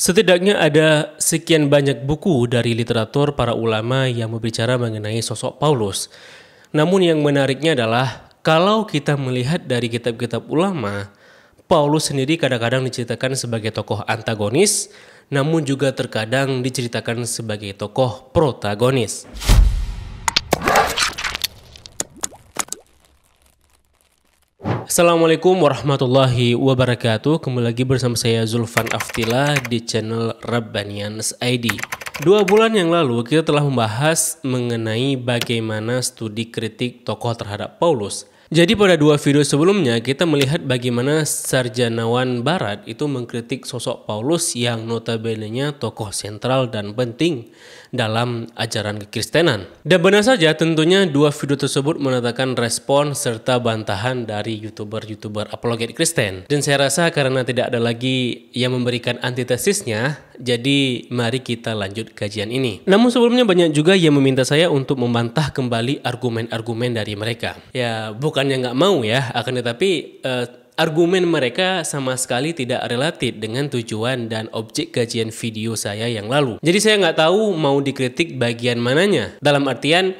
Setidaknya ada sekian banyak buku dari literatur para ulama yang berbicara mengenai sosok Paulus. Namun yang menariknya adalah kalau kita melihat dari kitab-kitab ulama, Paulus sendiri kadang-kadang diceritakan sebagai tokoh antagonis, namun juga terkadang diceritakan sebagai tokoh protagonis. Assalamualaikum warahmatullahi wabarakatuh Kembali lagi bersama saya Zulfan Aftila di channel Rabbanians ID Dua bulan yang lalu kita telah membahas mengenai bagaimana studi kritik tokoh terhadap Paulus jadi pada dua video sebelumnya kita melihat bagaimana sarjanawan barat itu mengkritik sosok Paulus yang notabene-nya tokoh sentral dan penting dalam ajaran kekristenan. Dan benar saja tentunya dua video tersebut menatakan respon serta bantahan dari youtuber-youtuber apologet Kristen. Dan saya rasa karena tidak ada lagi yang memberikan antitesisnya, jadi mari kita lanjut kajian ini. Namun sebelumnya banyak juga yang meminta saya untuk membantah kembali argumen-argumen dari mereka. Ya bukannya nggak mau ya, akan tetapi uh, argumen mereka sama sekali tidak relatif dengan tujuan dan objek kajian video saya yang lalu. Jadi saya nggak tahu mau dikritik bagian mananya. Dalam artian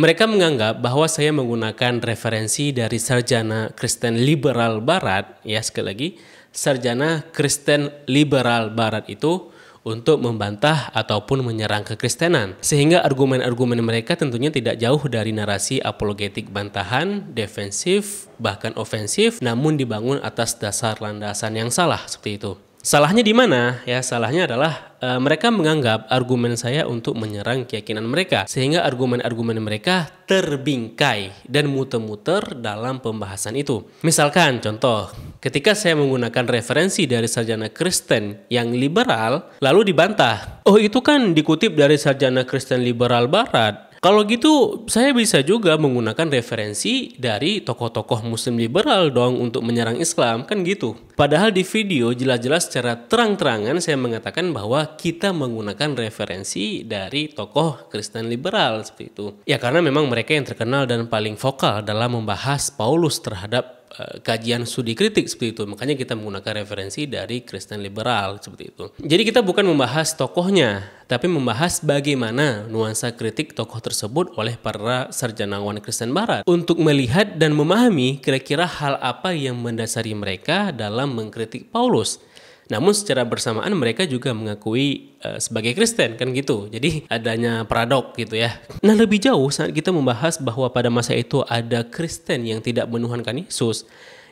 mereka menganggap bahwa saya menggunakan referensi dari sarjana Kristen liberal Barat, ya sekali lagi, sarjana Kristen liberal Barat itu untuk membantah ataupun menyerang kekristenan. Sehingga argumen-argumen mereka tentunya tidak jauh dari narasi apologetik bantahan, defensif, bahkan ofensif, namun dibangun atas dasar landasan yang salah seperti itu. Salahnya di mana? Ya, salahnya adalah e, mereka menganggap argumen saya untuk menyerang keyakinan mereka sehingga argumen-argumen mereka terbingkai dan muter-muter dalam pembahasan itu. Misalkan contoh, ketika saya menggunakan referensi dari sarjana Kristen yang liberal lalu dibantah. Oh, itu kan dikutip dari sarjana Kristen liberal barat kalau gitu saya bisa juga menggunakan referensi dari tokoh-tokoh muslim liberal dong untuk menyerang Islam kan gitu. Padahal di video jelas-jelas secara terang-terangan saya mengatakan bahwa kita menggunakan referensi dari tokoh Kristen liberal seperti itu. Ya karena memang mereka yang terkenal dan paling vokal dalam membahas Paulus terhadap Eh, kajian studi kritik seperti itu. Makanya kita menggunakan referensi dari Kristen liberal seperti itu. Jadi kita bukan membahas tokohnya, tapi membahas bagaimana nuansa kritik tokoh tersebut oleh para sarjanawan Kristen Barat untuk melihat dan memahami kira-kira hal apa yang mendasari mereka dalam mengkritik Paulus. Namun secara bersamaan mereka juga mengakui uh, sebagai Kristen kan gitu. Jadi adanya paradok gitu ya. Nah lebih jauh saat kita membahas bahwa pada masa itu ada Kristen yang tidak menuhankan Yesus,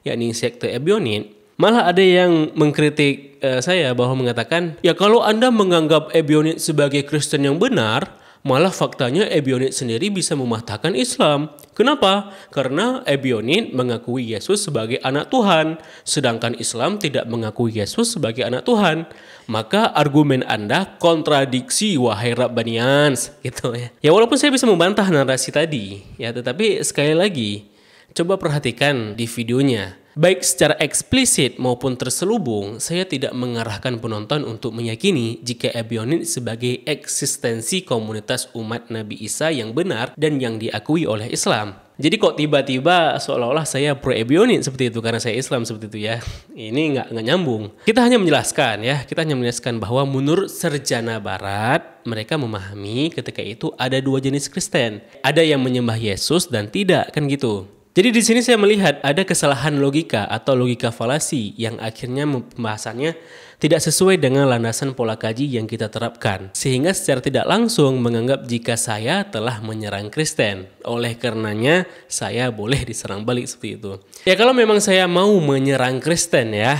yakni sekte Ebionin, Malah ada yang mengkritik uh, saya bahwa mengatakan, ya kalau Anda menganggap Ebionin sebagai Kristen yang benar, Malah faktanya Ebionit sendiri bisa mematahkan Islam. Kenapa? Karena Ebionit mengakui Yesus sebagai anak Tuhan, sedangkan Islam tidak mengakui Yesus sebagai anak Tuhan. Maka argumen Anda kontradiksi wahai Rabbanians gitu ya. Ya walaupun saya bisa membantah narasi tadi, ya tetapi sekali lagi Coba perhatikan di videonya. Baik secara eksplisit maupun terselubung, saya tidak mengarahkan penonton untuk meyakini jika Ebionin sebagai eksistensi komunitas umat Nabi Isa yang benar dan yang diakui oleh Islam. Jadi kok tiba-tiba seolah-olah saya pro ebionin seperti itu karena saya Islam seperti itu ya. Ini nggak nggak nyambung. Kita hanya menjelaskan ya, kita hanya menjelaskan bahwa menurut serjana Barat mereka memahami ketika itu ada dua jenis Kristen. Ada yang menyembah Yesus dan tidak kan gitu. Jadi di sini saya melihat ada kesalahan logika atau logika falasi yang akhirnya pembahasannya tidak sesuai dengan landasan pola kaji yang kita terapkan, sehingga secara tidak langsung menganggap jika saya telah menyerang Kristen. Oleh karenanya, saya boleh diserang balik seperti itu. Ya kalau memang saya mau menyerang Kristen ya,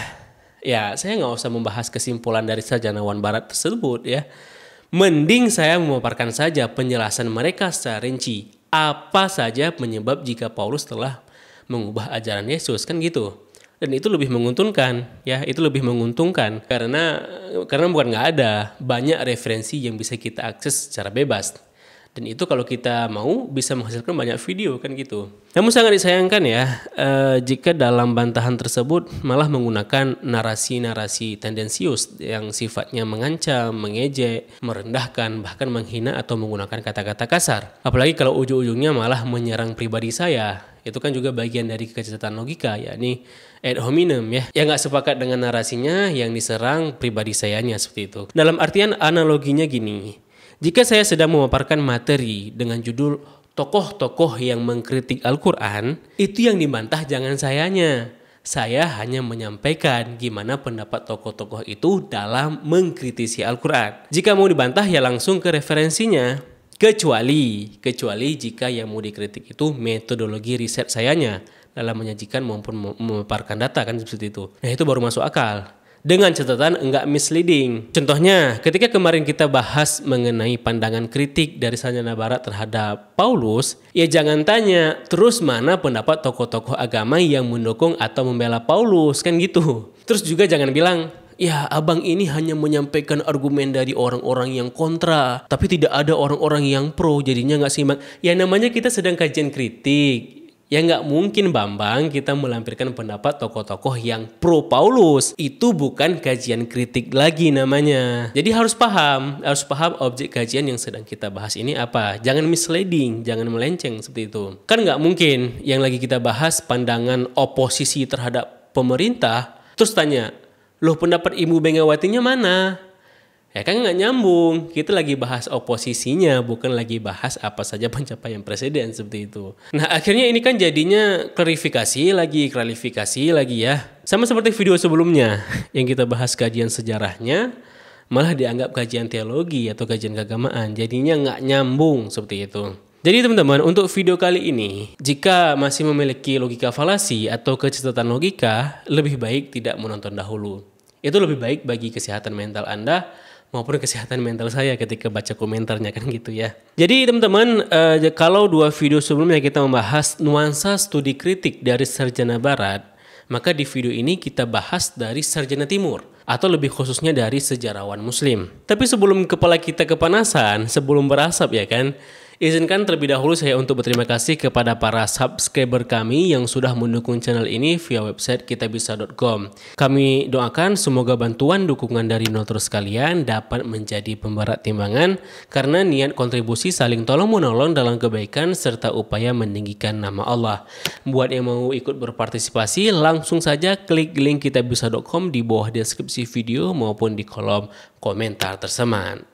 ya saya nggak usah membahas kesimpulan dari sajanawan barat tersebut ya. Mending saya memaparkan saja penjelasan mereka secara rinci apa saja penyebab jika Paulus telah mengubah ajaran Yesus kan gitu dan itu lebih menguntungkan ya itu lebih menguntungkan karena karena bukan nggak ada banyak referensi yang bisa kita akses secara bebas dan itu kalau kita mau bisa menghasilkan banyak video kan gitu. Namun sangat disayangkan ya eh, jika dalam bantahan tersebut malah menggunakan narasi-narasi tendensius yang sifatnya mengancam, mengejek, merendahkan, bahkan menghina atau menggunakan kata-kata kasar. Apalagi kalau ujung-ujungnya malah menyerang pribadi saya. Itu kan juga bagian dari kecacatan logika yakni ad hominem ya. Yang nggak sepakat dengan narasinya yang diserang pribadi sayanya seperti itu. Dalam artian analoginya gini, jika saya sedang memaparkan materi dengan judul tokoh-tokoh yang mengkritik Al-Quran, itu yang dibantah jangan sayanya. Saya hanya menyampaikan gimana pendapat tokoh-tokoh itu dalam mengkritisi Al-Quran. Jika mau dibantah ya langsung ke referensinya. Kecuali, kecuali jika yang mau dikritik itu metodologi riset sayanya dalam menyajikan maupun memaparkan data kan seperti itu. Nah itu baru masuk akal dengan catatan enggak misleading. Contohnya, ketika kemarin kita bahas mengenai pandangan kritik dari Sanjana Barat terhadap Paulus, ya jangan tanya terus mana pendapat tokoh-tokoh agama yang mendukung atau membela Paulus, kan gitu. Terus juga jangan bilang, Ya, abang ini hanya menyampaikan argumen dari orang-orang yang kontra, tapi tidak ada orang-orang yang pro, jadinya nggak simak. Ya, namanya kita sedang kajian kritik Ya nggak mungkin Bambang kita melampirkan pendapat tokoh-tokoh yang pro Paulus. Itu bukan kajian kritik lagi namanya. Jadi harus paham, harus paham objek kajian yang sedang kita bahas ini apa. Jangan misleading, jangan melenceng seperti itu. Kan nggak mungkin yang lagi kita bahas pandangan oposisi terhadap pemerintah. Terus tanya, loh pendapat Ibu Bengawatinya mana? Ya kan nggak nyambung. Kita lagi bahas oposisinya, bukan lagi bahas apa saja pencapaian presiden seperti itu. Nah akhirnya ini kan jadinya klarifikasi lagi, klarifikasi lagi ya. Sama seperti video sebelumnya yang kita bahas kajian sejarahnya, malah dianggap kajian teologi atau kajian keagamaan. Jadinya nggak nyambung seperti itu. Jadi teman-teman, untuk video kali ini, jika masih memiliki logika falasi atau kecetatan logika, lebih baik tidak menonton dahulu. Itu lebih baik bagi kesehatan mental Anda maupun kesehatan mental saya ketika baca komentarnya kan gitu ya. Jadi teman-teman uh, kalau dua video sebelumnya kita membahas nuansa studi kritik dari sarjana barat, maka di video ini kita bahas dari sarjana timur atau lebih khususnya dari sejarawan muslim. Tapi sebelum kepala kita kepanasan, sebelum berasap ya kan, Izinkan terlebih dahulu saya untuk berterima kasih kepada para subscriber kami yang sudah mendukung channel ini via website kitabisa.com. Kami doakan semoga bantuan dukungan dari donatur sekalian dapat menjadi pemberat timbangan karena niat kontribusi saling tolong-menolong dalam kebaikan serta upaya meninggikan nama Allah. Buat yang mau ikut berpartisipasi, langsung saja klik link kitabisa.com di bawah deskripsi video maupun di kolom komentar tersemat.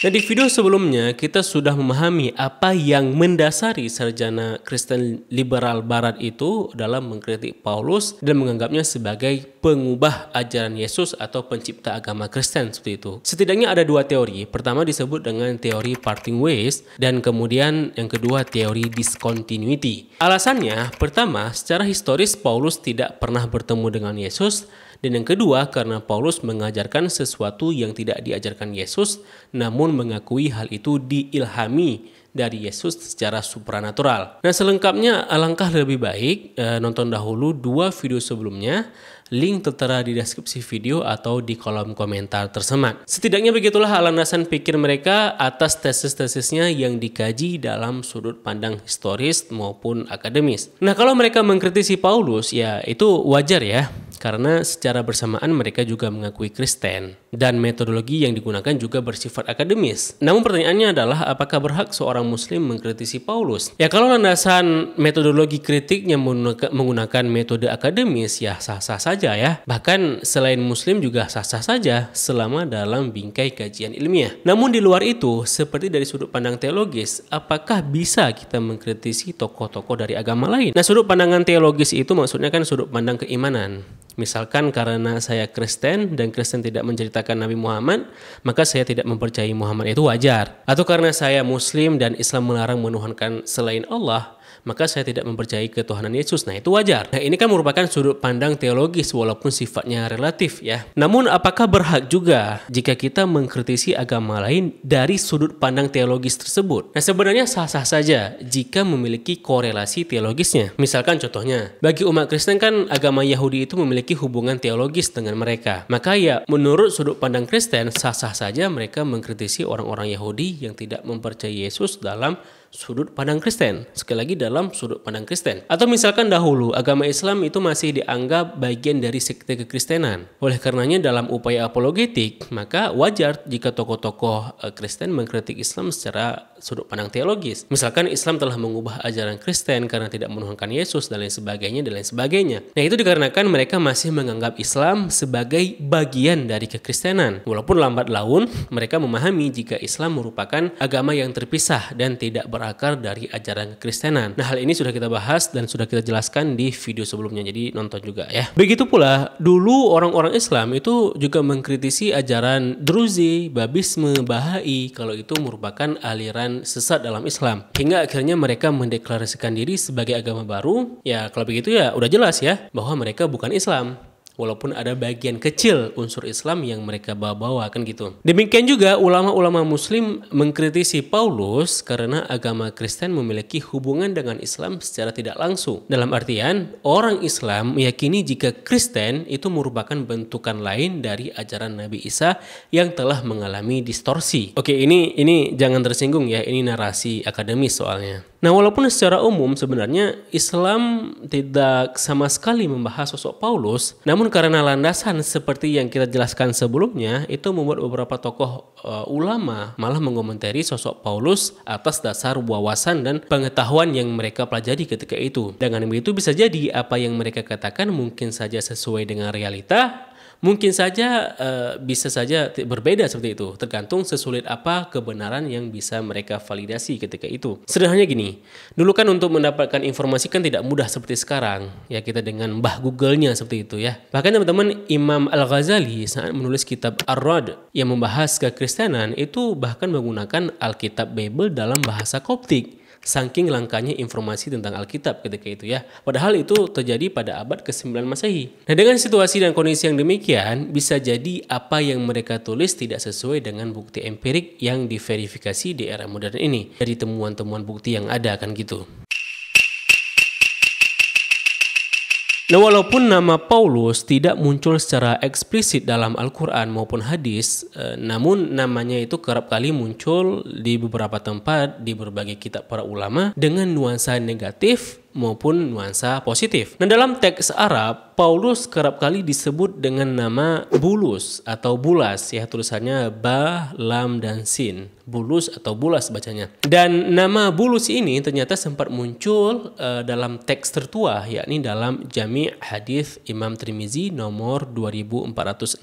Nah, di video sebelumnya kita sudah memahami apa yang mendasari sarjana Kristen liberal barat itu dalam mengkritik Paulus dan menganggapnya sebagai pengubah ajaran Yesus atau pencipta agama Kristen seperti itu. Setidaknya ada dua teori. Pertama disebut dengan teori parting ways dan kemudian yang kedua teori discontinuity. Alasannya, pertama, secara historis Paulus tidak pernah bertemu dengan Yesus dan yang kedua, karena Paulus mengajarkan sesuatu yang tidak diajarkan Yesus, namun mengakui hal itu diilhami dari Yesus secara supranatural. Nah, selengkapnya alangkah lebih baik e, nonton dahulu dua video sebelumnya Link tertera di deskripsi video atau di kolom komentar tersemat. Setidaknya begitulah alasan pikir mereka atas tesis-tesisnya yang dikaji dalam sudut pandang historis maupun akademis. Nah, kalau mereka mengkritisi Paulus, ya itu wajar ya karena secara bersamaan mereka juga mengakui Kristen dan metodologi yang digunakan juga bersifat akademis. Namun pertanyaannya adalah apakah berhak seorang muslim mengkritisi Paulus? Ya kalau landasan metodologi kritiknya menggunakan metode akademis ya sah-sah saja saja ya. Bahkan selain muslim juga sah-sah saja selama dalam bingkai kajian ilmiah. Namun di luar itu, seperti dari sudut pandang teologis, apakah bisa kita mengkritisi tokoh-tokoh dari agama lain? Nah, sudut pandangan teologis itu maksudnya kan sudut pandang keimanan. Misalkan karena saya Kristen dan Kristen tidak menceritakan Nabi Muhammad, maka saya tidak mempercayai Muhammad itu wajar. Atau karena saya Muslim dan Islam melarang menuhankan selain Allah, maka saya tidak mempercayai ketuhanan Yesus. Nah, itu wajar. Nah, ini kan merupakan sudut pandang teologis walaupun sifatnya relatif ya. Namun apakah berhak juga jika kita mengkritisi agama lain dari sudut pandang teologis tersebut? Nah, sebenarnya sah-sah saja jika memiliki korelasi teologisnya. Misalkan contohnya, bagi umat Kristen kan agama Yahudi itu memiliki hubungan teologis dengan mereka. Maka ya, menurut sudut pandang Kristen sah-sah saja mereka mengkritisi orang-orang Yahudi yang tidak mempercayai Yesus dalam sudut pandang Kristen. Sekali lagi dalam sudut pandang Kristen. Atau misalkan dahulu agama Islam itu masih dianggap bagian dari sekte kekristenan. Oleh karenanya dalam upaya apologetik, maka wajar jika tokoh-tokoh eh, Kristen mengkritik Islam secara sudut pandang teologis. Misalkan Islam telah mengubah ajaran Kristen karena tidak menuhankan Yesus dan lain sebagainya dan lain sebagainya. Nah itu dikarenakan mereka masih menganggap Islam sebagai bagian dari kekristenan. Walaupun lambat laun mereka memahami jika Islam merupakan agama yang terpisah dan tidak berakar dari ajaran kekristenan. Nah hal ini sudah kita bahas dan sudah kita jelaskan di video sebelumnya jadi nonton juga ya. Begitu pula dulu orang-orang Islam itu juga mengkritisi ajaran Druzi, Babisme, Bahai kalau itu merupakan aliran sesat dalam Islam. Hingga akhirnya mereka mendeklarasikan diri sebagai agama baru. Ya kalau begitu ya udah jelas ya bahwa mereka bukan Islam walaupun ada bagian kecil unsur Islam yang mereka bawa-bawa kan gitu. Demikian juga ulama-ulama muslim mengkritisi Paulus karena agama Kristen memiliki hubungan dengan Islam secara tidak langsung. Dalam artian, orang Islam meyakini jika Kristen itu merupakan bentukan lain dari ajaran Nabi Isa yang telah mengalami distorsi. Oke, ini ini jangan tersinggung ya, ini narasi akademis soalnya. Nah, walaupun secara umum sebenarnya Islam tidak sama sekali membahas sosok Paulus, namun karena landasan seperti yang kita jelaskan sebelumnya, itu membuat beberapa tokoh uh, ulama malah mengomentari sosok Paulus atas dasar wawasan dan pengetahuan yang mereka pelajari ketika itu. Dengan begitu bisa jadi apa yang mereka katakan mungkin saja sesuai dengan realita mungkin saja uh, bisa saja berbeda seperti itu, tergantung sesulit apa kebenaran yang bisa mereka validasi ketika itu. Sederhananya gini, dulu kan untuk mendapatkan informasi kan tidak mudah seperti sekarang, ya kita dengan mbah Google-nya seperti itu ya. Bahkan teman-teman Imam Al-Ghazali saat menulis kitab Ar-Rad yang membahas kekristenan itu bahkan menggunakan Alkitab Bible dalam bahasa Koptik. Saking langkanya informasi tentang Alkitab ketika itu ya. Padahal itu terjadi pada abad ke-9 Masehi. Nah, dengan situasi dan kondisi yang demikian, bisa jadi apa yang mereka tulis tidak sesuai dengan bukti empirik yang diverifikasi di era modern ini dari temuan-temuan bukti yang ada kan gitu. Nah, walaupun nama Paulus tidak muncul secara eksplisit dalam Al-Quran maupun hadis, eh, namun namanya itu kerap kali muncul di beberapa tempat di berbagai kitab para ulama dengan nuansa negatif maupun nuansa positif. Nah, dalam teks Arab, Paulus kerap kali disebut dengan nama Bulus atau Bulas ya tulisannya Ba, Lam, dan Sin. Bulus atau Bulas bacanya. Dan nama Bulus ini ternyata sempat muncul uh, dalam teks tertua yakni dalam Jami' Hadis Imam Trimizi nomor 2416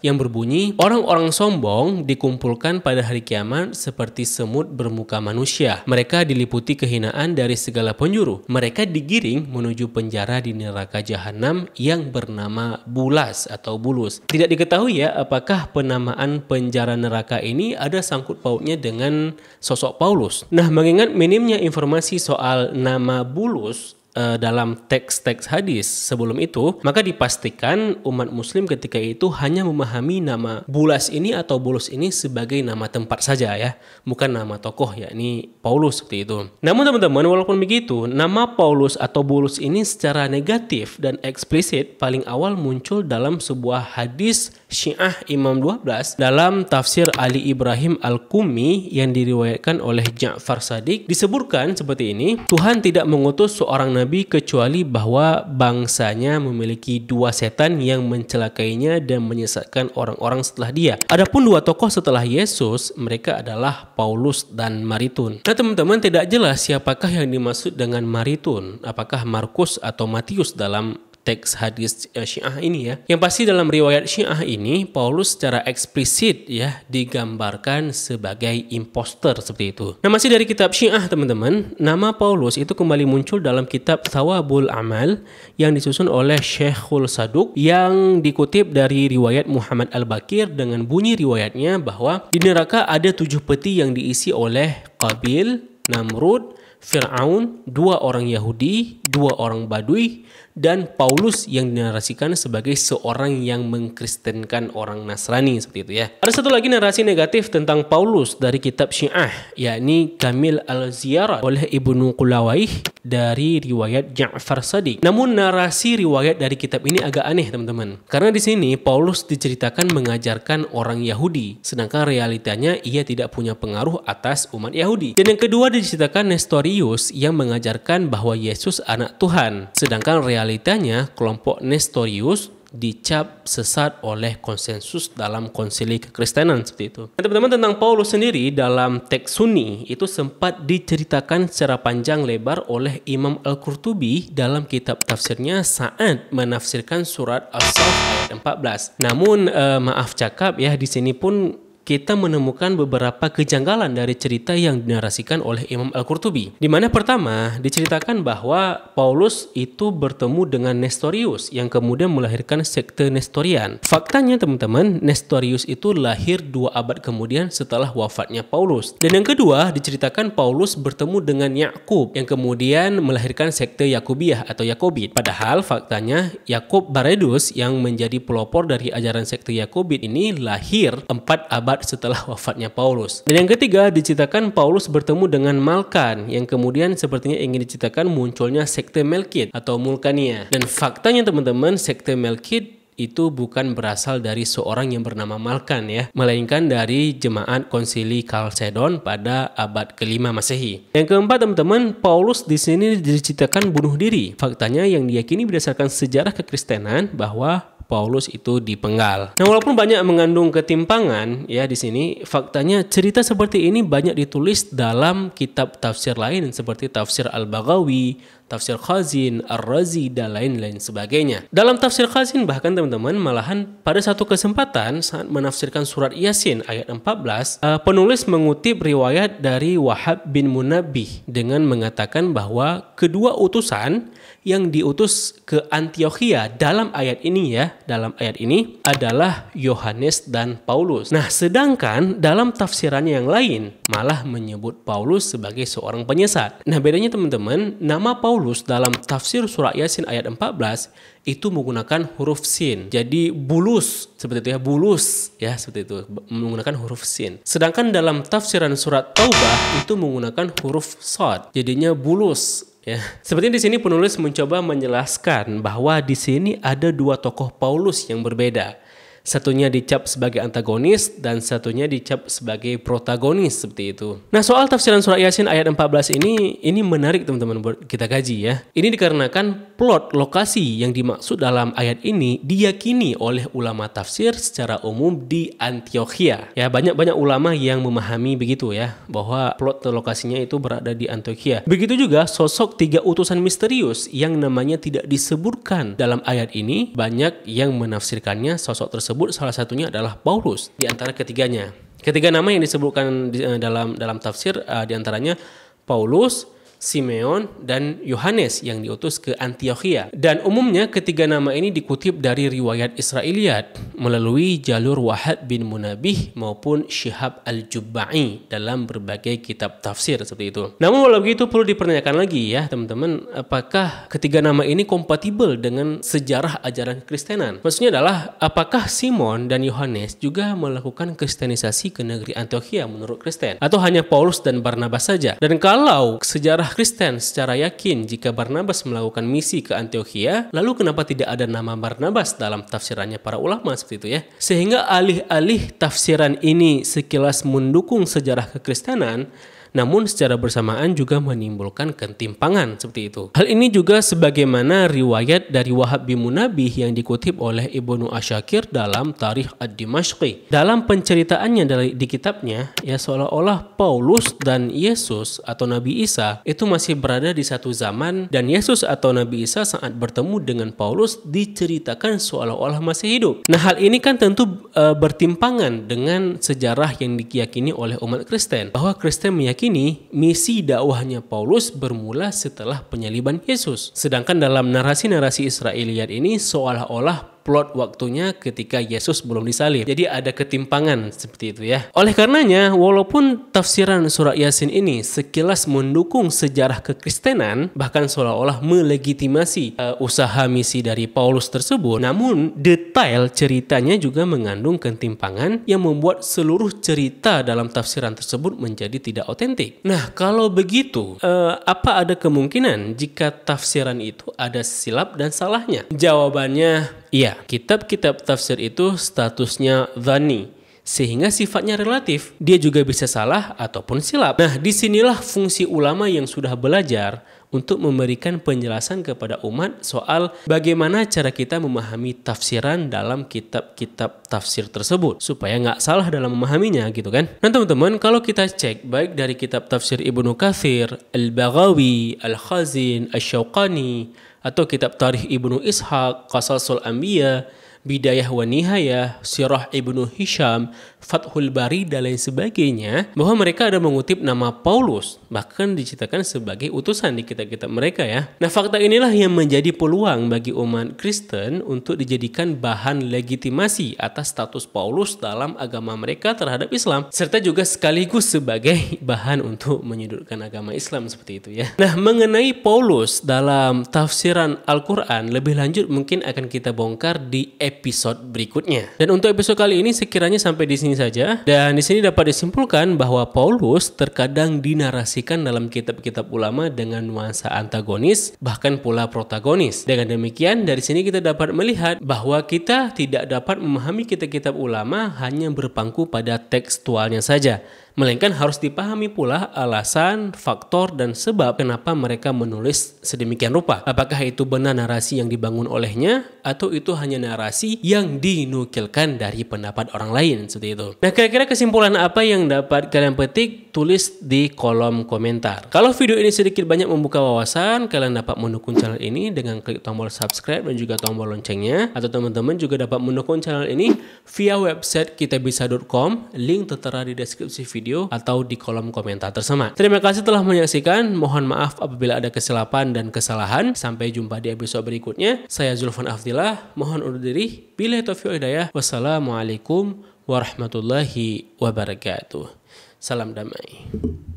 yang berbunyi orang-orang sombong dikumpulkan pada hari kiamat seperti semut bermuka manusia. Mereka diliputi kehinaan dari segala penjuru. Mereka digiring menuju penjara di neraka jahanam yang bernama Bulas atau Bulus. Tidak diketahui ya apakah penamaan penjara neraka ini ada sangkut paut dengan sosok Paulus. Nah, mengingat minimnya informasi soal nama Bulus uh, dalam teks-teks hadis sebelum itu, maka dipastikan umat muslim ketika itu hanya memahami nama Bulas ini atau Bulus ini sebagai nama tempat saja ya, bukan nama tokoh yakni Paulus seperti itu. Namun teman-teman, walaupun begitu, nama Paulus atau Bulus ini secara negatif dan eksplisit paling awal muncul dalam sebuah hadis Syiah Imam 12 dalam tafsir Ali Ibrahim Al-Kumi yang diriwayatkan oleh Ja'far Sadiq disebutkan seperti ini, Tuhan tidak mengutus seorang Nabi kecuali bahwa bangsanya memiliki dua setan yang mencelakainya dan menyesatkan orang-orang setelah dia. Adapun dua tokoh setelah Yesus, mereka adalah Paulus dan Maritun. Nah teman-teman tidak jelas siapakah yang dimaksud dengan Maritun, apakah Markus atau Matius dalam teks hadis eh, Syiah ini ya. Yang pasti dalam riwayat Syiah ini Paulus secara eksplisit ya digambarkan sebagai imposter seperti itu. Nah, masih dari kitab Syiah teman-teman, nama Paulus itu kembali muncul dalam kitab Thawabul Amal yang disusun oleh Syekhul Saduk yang dikutip dari riwayat Muhammad Al-Bakir dengan bunyi riwayatnya bahwa di neraka ada tujuh peti yang diisi oleh Qabil, Namrud, Fir'aun, dua orang Yahudi, dua orang Badui, dan Paulus yang dinarasikan sebagai seorang yang mengkristenkan orang Nasrani seperti itu ya. Ada satu lagi narasi negatif tentang Paulus dari kitab Syiah, yakni Kamil al-Ziyarah oleh Ibnu Qulawaih dari riwayat Ja'far Sadiq. Namun narasi riwayat dari kitab ini agak aneh teman-teman. Karena di sini Paulus diceritakan mengajarkan orang Yahudi, sedangkan realitanya ia tidak punya pengaruh atas umat Yahudi. Dan yang kedua diceritakan Nestorius yang mengajarkan bahwa Yesus anak Tuhan, sedangkan realitanya kelompok Nestorius dicap sesat oleh konsensus dalam konsili kekristenan seperti itu. Nah, teman-teman tentang Paulus sendiri dalam teks Sunni itu sempat diceritakan secara panjang lebar oleh Imam Al-Qurtubi dalam kitab tafsirnya saat menafsirkan surat Al saff ayat 14. Namun eh, maaf cakap ya di sini pun kita menemukan beberapa kejanggalan dari cerita yang dinarasikan oleh Imam Al-Qurtubi. Di mana pertama diceritakan bahwa Paulus itu bertemu dengan Nestorius yang kemudian melahirkan sekte Nestorian. Faktanya teman-teman, Nestorius itu lahir dua abad kemudian setelah wafatnya Paulus. Dan yang kedua diceritakan Paulus bertemu dengan Yakub yang kemudian melahirkan sekte Yakubiah atau Yakobit. Padahal faktanya Yakub Baredus yang menjadi pelopor dari ajaran sekte Yakobit ini lahir empat abad abad setelah wafatnya Paulus. Dan yang ketiga diceritakan Paulus bertemu dengan Malkan yang kemudian sepertinya ingin diceritakan munculnya sekte Melkit atau Mulkania. Dan faktanya teman-teman sekte Melkit itu bukan berasal dari seorang yang bernama Malkan ya, melainkan dari jemaat konsili Kalsedon pada abad kelima Masehi. Yang keempat teman-teman, Paulus di sini diceritakan bunuh diri. Faktanya yang diyakini berdasarkan sejarah kekristenan bahwa Paulus itu dipenggal. Nah, walaupun banyak mengandung ketimpangan ya di sini, faktanya cerita seperti ini banyak ditulis dalam kitab tafsir lain seperti tafsir Al-Baghawi, tafsir Khazin, Ar-Razi, dan lain-lain sebagainya. Dalam tafsir Khazin bahkan teman-teman malahan pada satu kesempatan saat menafsirkan surat Yasin ayat 14, eh, penulis mengutip riwayat dari Wahab bin Munabih dengan mengatakan bahwa kedua utusan yang diutus ke Antioquia dalam ayat ini ya, dalam ayat ini adalah Yohanes dan Paulus. Nah, sedangkan dalam tafsirannya yang lain malah menyebut Paulus sebagai seorang penyesat. Nah, bedanya teman-teman, nama Paulus Paulus dalam tafsir surah Yasin ayat 14 itu menggunakan huruf sin. Jadi bulus seperti itu ya, bulus ya seperti itu menggunakan huruf sin. Sedangkan dalam tafsiran surat Taubah itu menggunakan huruf sod. Jadinya bulus Ya. Seperti di sini penulis mencoba menjelaskan bahwa di sini ada dua tokoh Paulus yang berbeda satunya dicap sebagai antagonis dan satunya dicap sebagai protagonis seperti itu. Nah, soal tafsiran surat Yasin ayat 14 ini ini menarik teman-teman buat kita gaji ya. Ini dikarenakan plot lokasi yang dimaksud dalam ayat ini diyakini oleh ulama tafsir secara umum di Antioquia. Ya, banyak-banyak ulama yang memahami begitu ya bahwa plot lokasinya itu berada di Antioquia. Begitu juga sosok tiga utusan misterius yang namanya tidak disebutkan dalam ayat ini banyak yang menafsirkannya sosok tersebut tersebut salah satunya adalah Paulus di antara ketiganya. Ketiga nama yang disebutkan di, eh, dalam dalam tafsir uh, di antaranya Paulus, Simeon, dan Yohanes yang diutus ke Antioquia. Dan umumnya ketiga nama ini dikutip dari riwayat Israeliat melalui jalur Wahab bin Munabih maupun Syihab al-Jubba'i dalam berbagai kitab tafsir seperti itu. Namun walau begitu perlu dipertanyakan lagi ya teman-teman, apakah ketiga nama ini kompatibel dengan sejarah ajaran Kristenan? Maksudnya adalah apakah Simon dan Yohanes juga melakukan kristenisasi ke negeri Antioquia menurut Kristen atau hanya Paulus dan Barnabas saja? Dan kalau sejarah Kristen secara yakin jika Barnabas melakukan misi ke Antioquia, lalu kenapa tidak ada nama Barnabas dalam tafsirannya para ulama seperti itu ya? Sehingga alih-alih tafsiran ini sekilas mendukung sejarah kekristenan, namun secara bersamaan juga menimbulkan ketimpangan seperti itu. Hal ini juga sebagaimana riwayat dari Wahab bin Munabih yang dikutip oleh Ibnu Asyakir dalam Tarikh Ad-Dimashqi. Dalam penceritaannya dari di kitabnya ya seolah-olah Paulus dan Yesus atau Nabi Isa itu masih berada di satu zaman dan Yesus atau Nabi Isa saat bertemu dengan Paulus diceritakan seolah-olah masih hidup. Nah, hal ini kan tentu e, bertimpangan dengan sejarah yang diyakini oleh umat Kristen bahwa Kristen meyakini Kini, misi dakwahnya Paulus bermula setelah penyaliban Yesus. Sedangkan dalam narasi-narasi Israeliat ini seolah-olah plot waktunya ketika Yesus belum disalib. Jadi ada ketimpangan seperti itu ya. Oleh karenanya, walaupun tafsiran surat Yasin ini sekilas mendukung sejarah kekristenan, bahkan seolah-olah melegitimasi uh, usaha misi dari Paulus tersebut, namun detail ceritanya juga mengandung ketimpangan yang membuat seluruh cerita dalam tafsiran tersebut menjadi tidak otentik. Nah, kalau begitu, uh, apa ada kemungkinan jika tafsiran itu ada silap dan salahnya? Jawabannya Iya, kitab-kitab tafsir itu statusnya dhani, sehingga sifatnya relatif. Dia juga bisa salah ataupun silap. Nah, disinilah fungsi ulama yang sudah belajar untuk memberikan penjelasan kepada umat soal bagaimana cara kita memahami tafsiran dalam kitab-kitab tafsir tersebut supaya nggak salah dalam memahaminya gitu kan. Nah teman-teman kalau kita cek baik dari kitab tafsir Ibnu Kathir, Al-Baghawi, Al-Khazin, Al-Syauqani, atau kitab Tarikh Ibnu Ishaq, Qasasul Anbiya, Bidayah wa Nihayah, Sirah Ibnu Hisham, Fathul Bari dan lain sebagainya bahwa mereka ada mengutip nama Paulus bahkan diceritakan sebagai utusan di kitab-kitab mereka ya. Nah fakta inilah yang menjadi peluang bagi umat Kristen untuk dijadikan bahan legitimasi atas status Paulus dalam agama mereka terhadap Islam serta juga sekaligus sebagai bahan untuk menyudutkan agama Islam seperti itu ya. Nah mengenai Paulus dalam tafsiran Al-Quran lebih lanjut mungkin akan kita bongkar di episode berikutnya. Dan untuk episode kali ini sekiranya sampai di sini asing saja. Dan di sini dapat disimpulkan bahwa Paulus terkadang dinarasikan dalam kitab-kitab ulama dengan nuansa antagonis, bahkan pula protagonis. Dengan demikian, dari sini kita dapat melihat bahwa kita tidak dapat memahami kitab-kitab ulama hanya berpangku pada tekstualnya saja melainkan harus dipahami pula alasan, faktor, dan sebab kenapa mereka menulis sedemikian rupa. Apakah itu benar narasi yang dibangun olehnya, atau itu hanya narasi yang dinukilkan dari pendapat orang lain, seperti itu. Nah, kira-kira kesimpulan apa yang dapat kalian petik? Tulis di kolom komentar. Kalau video ini sedikit banyak membuka wawasan, kalian dapat mendukung channel ini dengan klik tombol subscribe dan juga tombol loncengnya, atau teman-teman juga dapat mendukung channel ini via website kitabisa.com, link tertera di deskripsi video video atau di kolom komentar Terima kasih telah menyaksikan. Mohon maaf apabila ada kesilapan dan kesalahan. Sampai jumpa di episode berikutnya. Saya Zulfan Afdillah. Mohon undur diri. Bila taufiq hidayah. Wassalamualaikum warahmatullahi wabarakatuh. Salam damai.